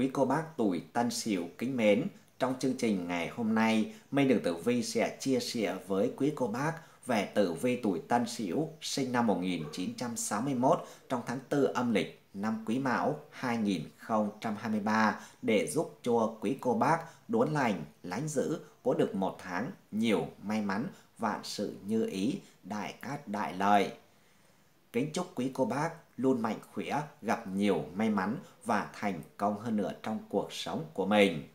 quý cô bác tuổi Tân Sửu kính mến. Trong chương trình ngày hôm nay, Minh Đường Tử Vi sẽ chia sẻ với quý cô bác về Tử Vi tuổi Tân Sửu sinh năm 1961 trong tháng 4 âm lịch năm Quý Mão 2023 để giúp cho quý cô bác đốn lành, lánh giữ, có được một tháng nhiều may mắn, vạn sự như ý, đại cát đại lợi. Kính chúc quý cô bác luôn mạnh khỏe, gặp nhiều may mắn và thành công hơn nữa trong cuộc sống của mình.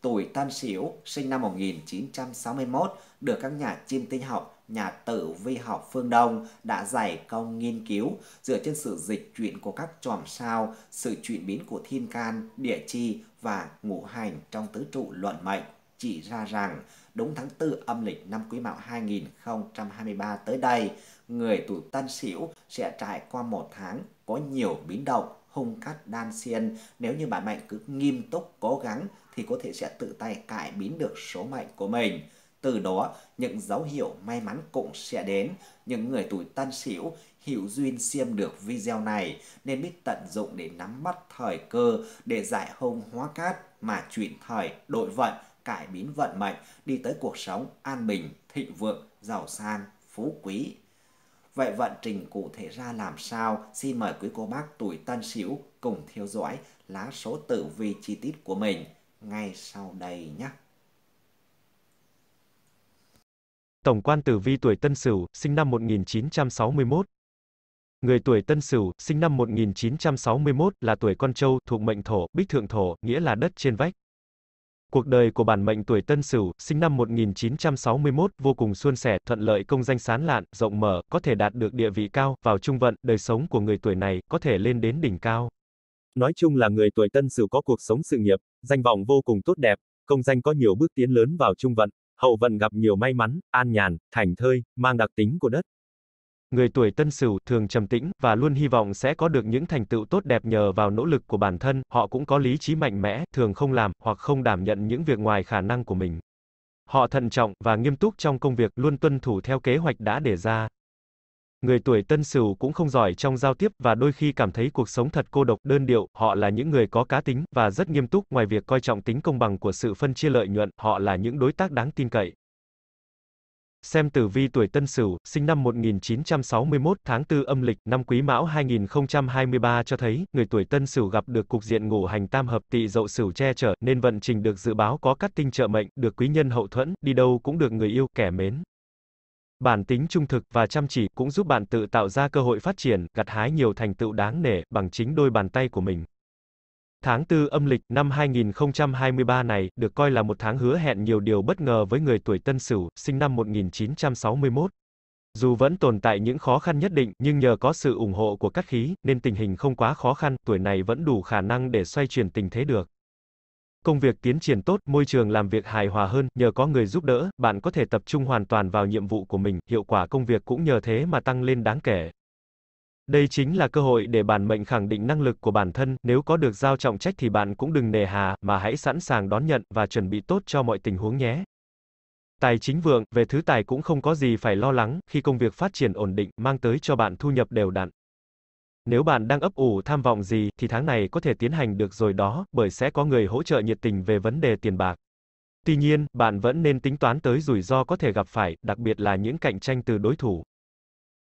Tuổi Tân Sửu sinh năm 1961 được các nhà chiêm tinh học, nhà tử vi học phương Đông đã giải công nghiên cứu dựa trên sự dịch chuyển của các chòm sao, sự chuyển biến của thiên can, địa chi và ngũ hành trong tứ trụ luận mệnh chỉ ra rằng đúng tháng 4 âm lịch năm Quý Mão 2023 tới đây, người tuổi Tân Sửu sẽ trải qua một tháng có nhiều biến động, hung cát đan xiên. Nếu như bạn mệnh cứ nghiêm túc cố gắng thì có thể sẽ tự tay cải biến được số mệnh của mình. Từ đó, những dấu hiệu may mắn cũng sẽ đến. Những người tuổi Tân Sửu hiểu duyên xem được video này nên biết tận dụng để nắm bắt thời cơ để giải hung hóa cát mà chuyển thời đội vận cải biến vận mệnh, đi tới cuộc sống an bình, thịnh vượng, giàu sang, phú quý. Vậy vận trình cụ thể ra làm sao? Xin mời quý cô bác tuổi Tân Sửu cùng theo dõi lá số tử vi chi tiết của mình ngay sau đây nhé. Tổng quan tử vi tuổi Tân Sửu, sinh năm 1961. Người tuổi Tân Sửu, sinh năm 1961 là tuổi con trâu, thuộc mệnh thổ, bích thượng thổ, nghĩa là đất trên vách. Cuộc đời của bản mệnh tuổi Tân Sửu, sinh năm 1961, vô cùng suôn sẻ, thuận lợi công danh sán lạn, rộng mở, có thể đạt được địa vị cao, vào trung vận, đời sống của người tuổi này có thể lên đến đỉnh cao. Nói chung là người tuổi Tân Sửu có cuộc sống sự nghiệp, danh vọng vô cùng tốt đẹp, công danh có nhiều bước tiến lớn vào trung vận, hậu vận gặp nhiều may mắn, an nhàn, thành thơi, mang đặc tính của đất người tuổi Tân Sửu thường trầm tĩnh và luôn hy vọng sẽ có được những thành tựu tốt đẹp nhờ vào nỗ lực của bản thân, họ cũng có lý trí mạnh mẽ, thường không làm hoặc không đảm nhận những việc ngoài khả năng của mình. Họ thận trọng và nghiêm túc trong công việc, luôn tuân thủ theo kế hoạch đã đề ra. Người tuổi Tân Sửu cũng không giỏi trong giao tiếp và đôi khi cảm thấy cuộc sống thật cô độc, đơn điệu, họ là những người có cá tính và rất nghiêm túc, ngoài việc coi trọng tính công bằng của sự phân chia lợi nhuận, họ là những đối tác đáng tin cậy xem tử vi tuổi Tân Sửu, sinh năm 1961 tháng 4 âm lịch, năm Quý Mão 2023 cho thấy, người tuổi Tân Sửu gặp được cục diện ngũ hành tam hợp tị dậu Sửu che chở, nên vận trình được dự báo có cát tinh trợ mệnh, được quý nhân hậu thuẫn, đi đâu cũng được người yêu, kẻ mến. Bản tính trung thực và chăm chỉ cũng giúp bạn tự tạo ra cơ hội phát triển, gặt hái nhiều thành tựu đáng nể bằng chính đôi bàn tay của mình. Tháng 4 âm lịch năm 2023 này được coi là một tháng hứa hẹn nhiều điều bất ngờ với người tuổi Tân Sửu, sinh năm 1961. Dù vẫn tồn tại những khó khăn nhất định, nhưng nhờ có sự ủng hộ của các khí, nên tình hình không quá khó khăn, tuổi này vẫn đủ khả năng để xoay chuyển tình thế được. Công việc tiến triển tốt, môi trường làm việc hài hòa hơn, nhờ có người giúp đỡ, bạn có thể tập trung hoàn toàn vào nhiệm vụ của mình, hiệu quả công việc cũng nhờ thế mà tăng lên đáng kể. Đây chính là cơ hội để bản mệnh khẳng định năng lực của bản thân, nếu có được giao trọng trách thì bạn cũng đừng nề hà, mà hãy sẵn sàng đón nhận và chuẩn bị tốt cho mọi tình huống nhé. Tài chính vượng, về thứ tài cũng không có gì phải lo lắng, khi công việc phát triển ổn định, mang tới cho bạn thu nhập đều đặn. Nếu bạn đang ấp ủ tham vọng gì, thì tháng này có thể tiến hành được rồi đó, bởi sẽ có người hỗ trợ nhiệt tình về vấn đề tiền bạc. Tuy nhiên, bạn vẫn nên tính toán tới rủi ro có thể gặp phải, đặc biệt là những cạnh tranh từ đối thủ.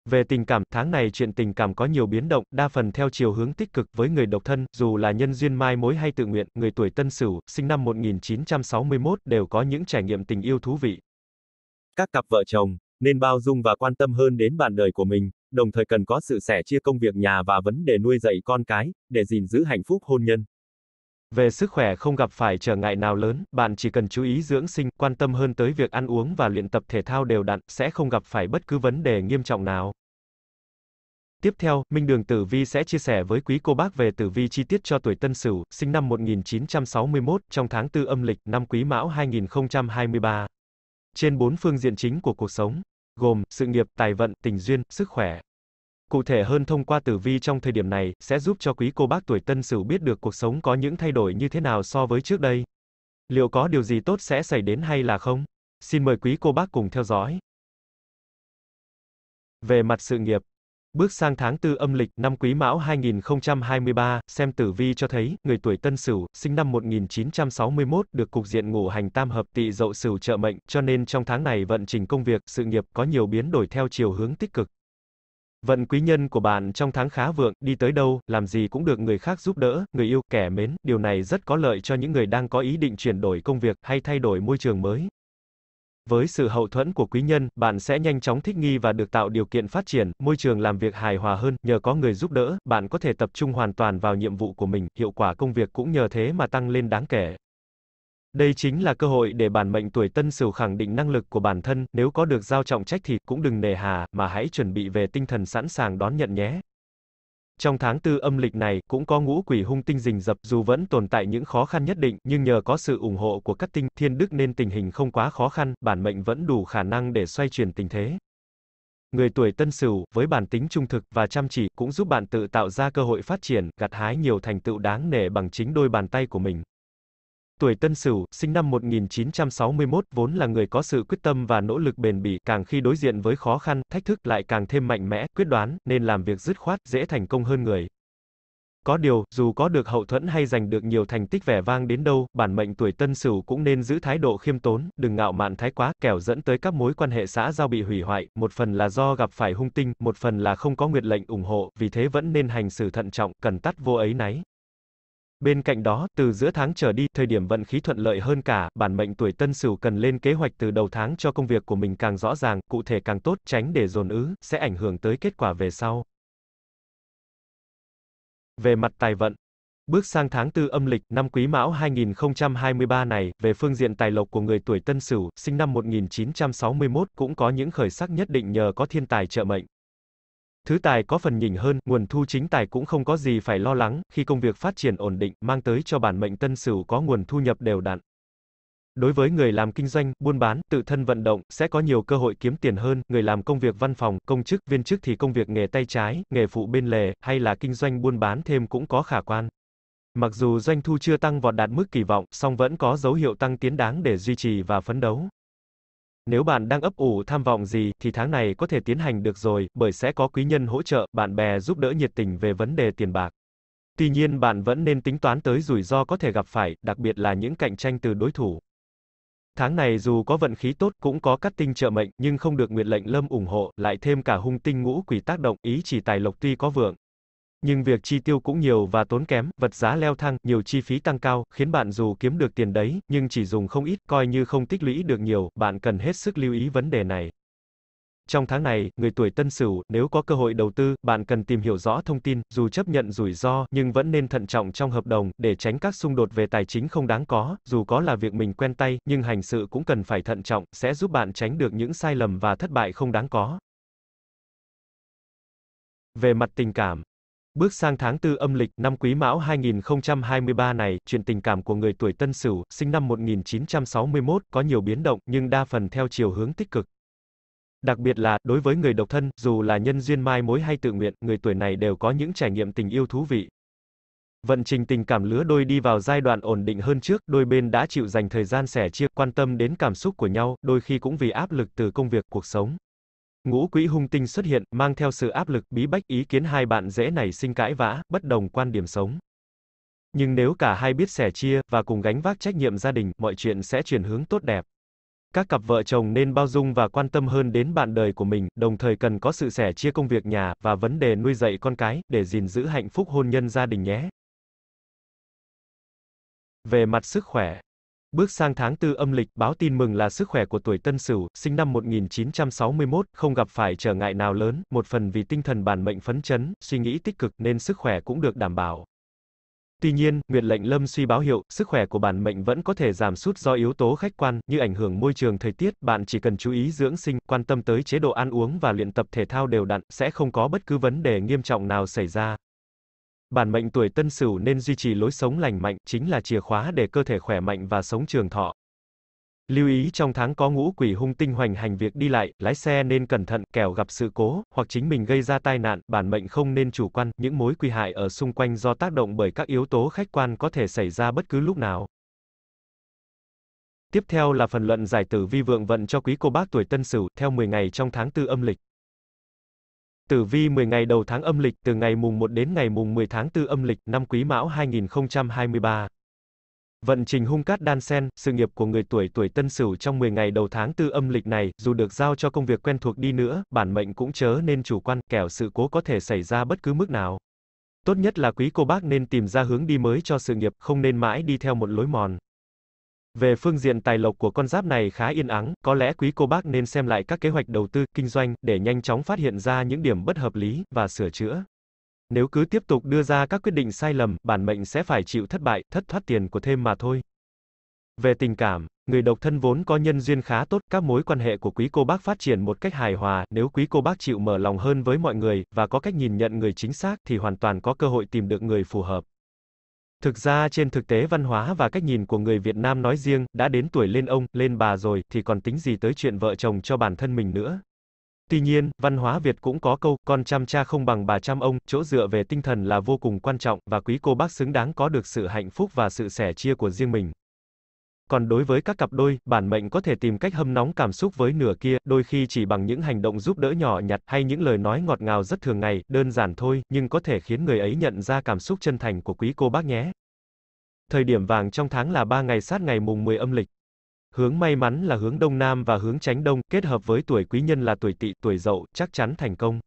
Về tình cảm, tháng này chuyện tình cảm có nhiều biến động, đa phần theo chiều hướng tích cực với người độc thân, dù là nhân duyên mai mối hay tự nguyện, người tuổi Tân Sửu, sinh năm 1961 đều có những trải nghiệm tình yêu thú vị. Các cặp vợ chồng nên bao dung và quan tâm hơn đến bạn đời của mình, đồng thời cần có sự sẻ chia công việc nhà và vấn đề nuôi dạy con cái để gìn giữ hạnh phúc hôn nhân. Về sức khỏe không gặp phải trở ngại nào lớn, bạn chỉ cần chú ý dưỡng sinh, quan tâm hơn tới việc ăn uống và luyện tập thể thao đều đặn, sẽ không gặp phải bất cứ vấn đề nghiêm trọng nào. Tiếp theo, Minh Đường Tử Vi sẽ chia sẻ với quý cô bác về tử vi chi tiết cho tuổi Tân Sửu, sinh năm 1961, trong tháng 4 âm lịch, năm Quý Mão 2023. Trên bốn phương diện chính của cuộc sống, gồm sự nghiệp, tài vận, tình duyên, sức khỏe. Cụ thể hơn thông qua tử vi trong thời điểm này, sẽ giúp cho quý cô bác tuổi tân sửu biết được cuộc sống có những thay đổi như thế nào so với trước đây. Liệu có điều gì tốt sẽ xảy đến hay là không? Xin mời quý cô bác cùng theo dõi. Về mặt sự nghiệp, Bước sang tháng 4 âm lịch năm Quý Mão 2023, xem tử vi cho thấy, người tuổi Tân Sửu, sinh năm 1961, được cục diện ngũ hành tam hợp tị dậu Sửu trợ mệnh, cho nên trong tháng này vận trình công việc, sự nghiệp có nhiều biến đổi theo chiều hướng tích cực, Vận quý nhân của bạn trong tháng khá vượng, đi tới đâu, làm gì cũng được người khác giúp đỡ, người yêu, kẻ mến, điều này rất có lợi cho những người đang có ý định chuyển đổi công việc hay thay đổi môi trường mới. Với sự hậu thuẫn của quý nhân, bạn sẽ nhanh chóng thích nghi và được tạo điều kiện phát triển, môi trường làm việc hài hòa hơn, nhờ có người giúp đỡ, bạn có thể tập trung hoàn toàn vào nhiệm vụ của mình, hiệu quả công việc cũng nhờ thế mà tăng lên đáng kể. Đây chính là cơ hội để bản mệnh tuổi Tân Sửu khẳng định năng lực của bản thân, nếu có được giao trọng trách thì cũng đừng nề hà, mà hãy chuẩn bị về tinh thần sẵn sàng đón nhận nhé. Trong tháng tư âm lịch này, cũng có ngũ quỷ hung tinh rình rập, dù vẫn tồn tại những khó khăn nhất định, nhưng nhờ có sự ủng hộ của các tinh thiên đức nên tình hình không quá khó khăn, bản mệnh vẫn đủ khả năng để xoay chuyển tình thế. Người tuổi Tân Sửu, với bản tính trung thực và chăm chỉ, cũng giúp bạn tự tạo ra cơ hội phát triển, gặt hái nhiều thành tựu đáng nể bằng chính đôi bàn tay của mình. Tuổi Tân Sửu, sinh năm 1961 vốn là người có sự quyết tâm và nỗ lực bền bỉ, càng khi đối diện với khó khăn, thách thức lại càng thêm mạnh mẽ, quyết đoán, nên làm việc dứt khoát, dễ thành công hơn người. Có điều, dù có được hậu thuẫn hay giành được nhiều thành tích vẻ vang đến đâu, bản mệnh tuổi Tân Sửu cũng nên giữ thái độ khiêm tốn, đừng ngạo mạn thái quá, kẻo dẫn tới các mối quan hệ xã giao bị hủy hoại, một phần là do gặp phải hung tinh, một phần là không có nguyệt lệnh ủng hộ, vì thế vẫn nên hành xử thận trọng, cần tắt vô ấy náy. Bên cạnh đó, từ giữa tháng trở đi, thời điểm vận khí thuận lợi hơn cả, bản mệnh tuổi Tân Sửu cần lên kế hoạch từ đầu tháng cho công việc của mình càng rõ ràng, cụ thể càng tốt, tránh để dồn ứ, sẽ ảnh hưởng tới kết quả về sau. Về mặt tài vận, Bước sang tháng tư âm lịch, năm Quý Mão 2023 này, về phương diện tài lộc của người tuổi Tân Sửu, sinh năm 1961 cũng có những khởi sắc nhất định nhờ có thiên tài trợ mệnh. Thứ tài có phần nhỉnh hơn, nguồn thu chính tài cũng không có gì phải lo lắng, khi công việc phát triển ổn định, mang tới cho bản mệnh tân sửu có nguồn thu nhập đều đặn. Đối với người làm kinh doanh, buôn bán, tự thân vận động, sẽ có nhiều cơ hội kiếm tiền hơn, người làm công việc văn phòng, công chức, viên chức thì công việc nghề tay trái, nghề phụ bên lề, hay là kinh doanh buôn bán thêm cũng có khả quan. Mặc dù doanh thu chưa tăng vọt đạt mức kỳ vọng, song vẫn có dấu hiệu tăng tiến đáng để duy trì và phấn đấu. Nếu bạn đang ấp ủ tham vọng gì, thì tháng này có thể tiến hành được rồi, bởi sẽ có quý nhân hỗ trợ, bạn bè giúp đỡ nhiệt tình về vấn đề tiền bạc. Tuy nhiên bạn vẫn nên tính toán tới rủi ro có thể gặp phải, đặc biệt là những cạnh tranh từ đối thủ. Tháng này dù có vận khí tốt cũng có cắt tinh trợ mệnh, nhưng không được nguyệt lệnh lâm ủng hộ, lại thêm cả hung tinh ngũ quỷ tác động, ý chỉ tài lộc tuy có vượng, nhưng việc chi tiêu cũng nhiều và tốn kém, vật giá leo thang, nhiều chi phí tăng cao, khiến bạn dù kiếm được tiền đấy, nhưng chỉ dùng không ít, coi như không tích lũy được nhiều, bạn cần hết sức lưu ý vấn đề này. Trong tháng này, người tuổi Tân Sửu, nếu có cơ hội đầu tư, bạn cần tìm hiểu rõ thông tin, dù chấp nhận rủi ro, nhưng vẫn nên thận trọng trong hợp đồng để tránh các xung đột về tài chính không đáng có, dù có là việc mình quen tay, nhưng hành sự cũng cần phải thận trọng, sẽ giúp bạn tránh được những sai lầm và thất bại không đáng có. Về mặt tình cảm, Bước sang tháng Tư âm lịch năm Quý Mão 2023 này, chuyện tình cảm của người tuổi Tân Sửu, sinh năm 1961 có nhiều biến động nhưng đa phần theo chiều hướng tích cực. Đặc biệt là đối với người độc thân, dù là nhân duyên mai mối hay tự nguyện, người tuổi này đều có những trải nghiệm tình yêu thú vị. Vận trình tình cảm lứa đôi đi vào giai đoạn ổn định hơn trước, đôi bên đã chịu dành thời gian sẻ chia, quan tâm đến cảm xúc của nhau, đôi khi cũng vì áp lực từ công việc, cuộc sống. Ngũ quỹ hung tinh xuất hiện, mang theo sự áp lực, bí bách, ý kiến hai bạn dễ nảy sinh cãi vã, bất đồng quan điểm sống. Nhưng nếu cả hai biết sẻ chia, và cùng gánh vác trách nhiệm gia đình, mọi chuyện sẽ chuyển hướng tốt đẹp. Các cặp vợ chồng nên bao dung và quan tâm hơn đến bạn đời của mình, đồng thời cần có sự sẻ chia công việc nhà, và vấn đề nuôi dạy con cái, để gìn giữ hạnh phúc hôn nhân gia đình nhé. Về mặt sức khỏe, Bước sang tháng tư âm lịch, báo tin mừng là sức khỏe của tuổi Tân Sửu, sinh năm 1961, không gặp phải trở ngại nào lớn, một phần vì tinh thần bản mệnh phấn chấn, suy nghĩ tích cực nên sức khỏe cũng được đảm bảo. Tuy nhiên, Nguyệt lệnh Lâm suy báo hiệu, sức khỏe của bản mệnh vẫn có thể giảm sút do yếu tố khách quan như ảnh hưởng môi trường thời tiết, bạn chỉ cần chú ý dưỡng sinh, quan tâm tới chế độ ăn uống và luyện tập thể thao đều đặn, sẽ không có bất cứ vấn đề nghiêm trọng nào xảy ra. Bản mệnh tuổi Tân Sửu nên duy trì lối sống lành mạnh chính là chìa khóa để cơ thể khỏe mạnh và sống trường thọ. Lưu ý trong tháng có ngũ quỷ hung tinh hoành hành việc đi lại, lái xe nên cẩn thận, kẻo gặp sự cố, hoặc chính mình gây ra tai nạn, bản mệnh không nên chủ quan, những mối quỷ hại ở xung quanh do tác động bởi các yếu tố khách quan có thể xảy ra bất cứ lúc nào. Tiếp theo là phần luận giải tử vi vượng vận cho quý cô bác tuổi Tân Sửu theo 10 ngày trong tháng 4 âm lịch. Tử vi 10 ngày đầu tháng âm lịch từ ngày mùng 1 đến ngày mùng 10 tháng 4 âm lịch năm Quý Mão 2023. Vận trình hung cát đan sen, sự nghiệp của người tuổi tuổi Tân Sửu trong 10 ngày đầu tháng 4 âm lịch này, dù được giao cho công việc quen thuộc đi nữa, bản mệnh cũng chớ nên chủ quan, kẻo sự cố có thể xảy ra bất cứ mức nào. Tốt nhất là quý cô bác nên tìm ra hướng đi mới cho sự nghiệp, không nên mãi đi theo một lối mòn. Về phương diện tài lộc của con giáp này khá yên ắng, có lẽ quý cô bác nên xem lại các kế hoạch đầu tư, kinh doanh, để nhanh chóng phát hiện ra những điểm bất hợp lý, và sửa chữa. Nếu cứ tiếp tục đưa ra các quyết định sai lầm, bản mệnh sẽ phải chịu thất bại, thất thoát tiền của thêm mà thôi. Về tình cảm, người độc thân vốn có nhân duyên khá tốt, các mối quan hệ của quý cô bác phát triển một cách hài hòa, nếu quý cô bác chịu mở lòng hơn với mọi người, và có cách nhìn nhận người chính xác, thì hoàn toàn có cơ hội tìm được người phù hợp. Thực ra trên thực tế văn hóa và cách nhìn của người Việt Nam nói riêng, đã đến tuổi lên ông, lên bà rồi, thì còn tính gì tới chuyện vợ chồng cho bản thân mình nữa. Tuy nhiên, văn hóa Việt cũng có câu, con chăm cha không bằng bà chăm ông, chỗ dựa về tinh thần là vô cùng quan trọng, và quý cô bác xứng đáng có được sự hạnh phúc và sự sẻ chia của riêng mình. Còn đối với các cặp đôi, bản mệnh có thể tìm cách hâm nóng cảm xúc với nửa kia, đôi khi chỉ bằng những hành động giúp đỡ nhỏ nhặt hay những lời nói ngọt ngào rất thường ngày, đơn giản thôi, nhưng có thể khiến người ấy nhận ra cảm xúc chân thành của quý cô bác nhé thời điểm vàng trong tháng là 3 ngày sát ngày mùng 10 âm lịch. Hướng may mắn là hướng đông nam và hướng tránh đông, kết hợp với tuổi quý nhân là tuổi tỵ, tuổi dậu, chắc chắn thành công.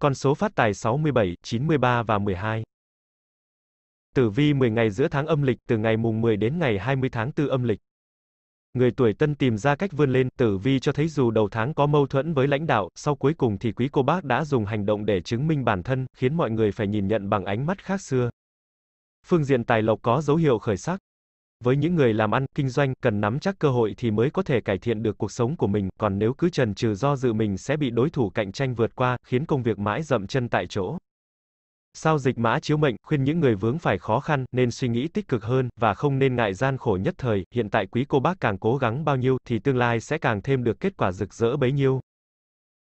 Con số phát tài 67, 93 và 12. Tử vi 10 ngày giữa tháng âm lịch từ ngày mùng 10 đến ngày 20 tháng 4 âm lịch. Người tuổi tân tìm ra cách vươn lên, tử vi cho thấy dù đầu tháng có mâu thuẫn với lãnh đạo, sau cuối cùng thì quý cô bác đã dùng hành động để chứng minh bản thân, khiến mọi người phải nhìn nhận bằng ánh mắt khác xưa. Phương diện tài lộc có dấu hiệu khởi sắc. Với những người làm ăn, kinh doanh, cần nắm chắc cơ hội thì mới có thể cải thiện được cuộc sống của mình, còn nếu cứ trần trừ do dự mình sẽ bị đối thủ cạnh tranh vượt qua, khiến công việc mãi dậm chân tại chỗ. Sao dịch mã chiếu mệnh, khuyên những người vướng phải khó khăn, nên suy nghĩ tích cực hơn, và không nên ngại gian khổ nhất thời, hiện tại quý cô bác càng cố gắng bao nhiêu, thì tương lai sẽ càng thêm được kết quả rực rỡ bấy nhiêu.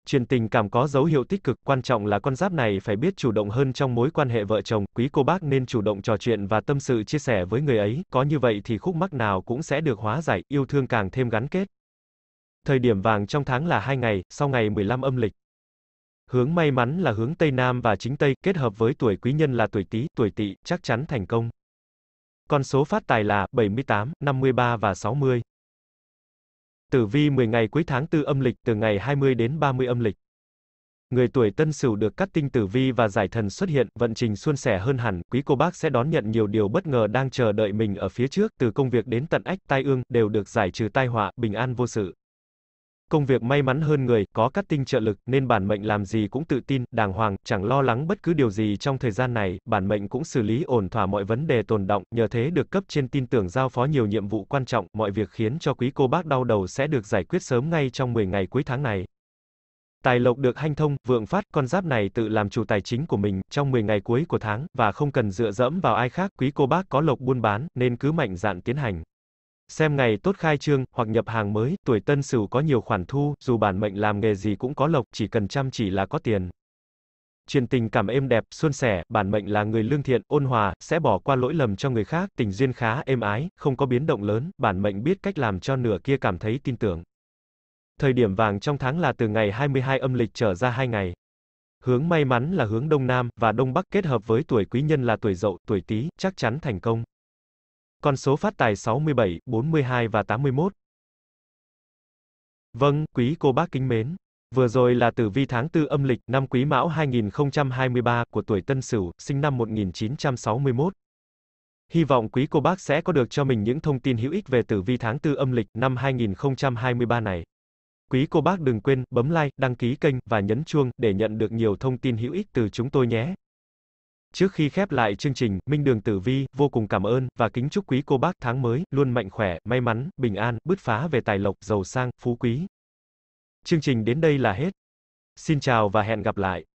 Truyền tình cảm có dấu hiệu tích cực, quan trọng là con giáp này phải biết chủ động hơn trong mối quan hệ vợ chồng, quý cô bác nên chủ động trò chuyện và tâm sự chia sẻ với người ấy, có như vậy thì khúc mắc nào cũng sẽ được hóa giải, yêu thương càng thêm gắn kết. Thời điểm vàng trong tháng là 2 ngày, sau ngày 15 âm lịch. Hướng may mắn là hướng Tây Nam và chính Tây, kết hợp với tuổi quý nhân là tuổi Tý, tuổi Tỵ, chắc chắn thành công. Con số phát tài là 78, 53 và 60. Tử vi 10 ngày cuối tháng 4 âm lịch từ ngày 20 đến 30 âm lịch. Người tuổi Tân Sửu được cắt tinh tử vi và giải thần xuất hiện, vận trình suôn sẻ hơn hẳn, quý cô bác sẽ đón nhận nhiều điều bất ngờ đang chờ đợi mình ở phía trước, từ công việc đến tận ách tai ương đều được giải trừ tai họa, bình an vô sự. Công việc may mắn hơn người, có cắt tinh trợ lực, nên bản mệnh làm gì cũng tự tin, đàng hoàng, chẳng lo lắng bất cứ điều gì trong thời gian này, bản mệnh cũng xử lý ổn thỏa mọi vấn đề tồn động, nhờ thế được cấp trên tin tưởng giao phó nhiều nhiệm vụ quan trọng, mọi việc khiến cho quý cô bác đau đầu sẽ được giải quyết sớm ngay trong 10 ngày cuối tháng này. Tài lộc được hanh thông, vượng phát, con giáp này tự làm chủ tài chính của mình trong 10 ngày cuối của tháng, và không cần dựa dẫm vào ai khác, quý cô bác có lộc buôn bán, nên cứ mạnh dạn tiến hành xem ngày tốt khai trương, hoặc nhập hàng mới, tuổi tân sửu có nhiều khoản thu, dù bản mệnh làm nghề gì cũng có lộc, chỉ cần chăm chỉ là có tiền. Truyền tình cảm êm đẹp, xuân sẻ, bản mệnh là người lương thiện, ôn hòa, sẽ bỏ qua lỗi lầm cho người khác, tình duyên khá êm ái, không có biến động lớn, bản mệnh biết cách làm cho nửa kia cảm thấy tin tưởng. Thời điểm vàng trong tháng là từ ngày 22 âm lịch trở ra 2 ngày. Hướng may mắn là hướng Đông Nam và Đông Bắc kết hợp với tuổi quý nhân là tuổi dậu, tuổi Tý, chắc chắn thành công. Con số phát tài 67, 42 và 81. Vâng, quý cô bác kính mến. Vừa rồi là tử vi tháng 4 âm lịch năm Quý Mão 2023 của tuổi Tân Sửu, sinh năm 1961. Hy vọng quý cô bác sẽ có được cho mình những thông tin hữu ích về tử vi tháng 4 âm lịch năm 2023 này. Quý cô bác đừng quên bấm like, đăng ký kênh và nhấn chuông để nhận được nhiều thông tin hữu ích từ chúng tôi nhé. Trước khi khép lại chương trình, Minh Đường Tử Vi vô cùng cảm ơn và kính chúc quý cô bác tháng mới luôn mạnh khỏe, may mắn, bình an, bứt phá về tài lộc, giàu sang, phú quý. Chương trình đến đây là hết. Xin chào và hẹn gặp lại.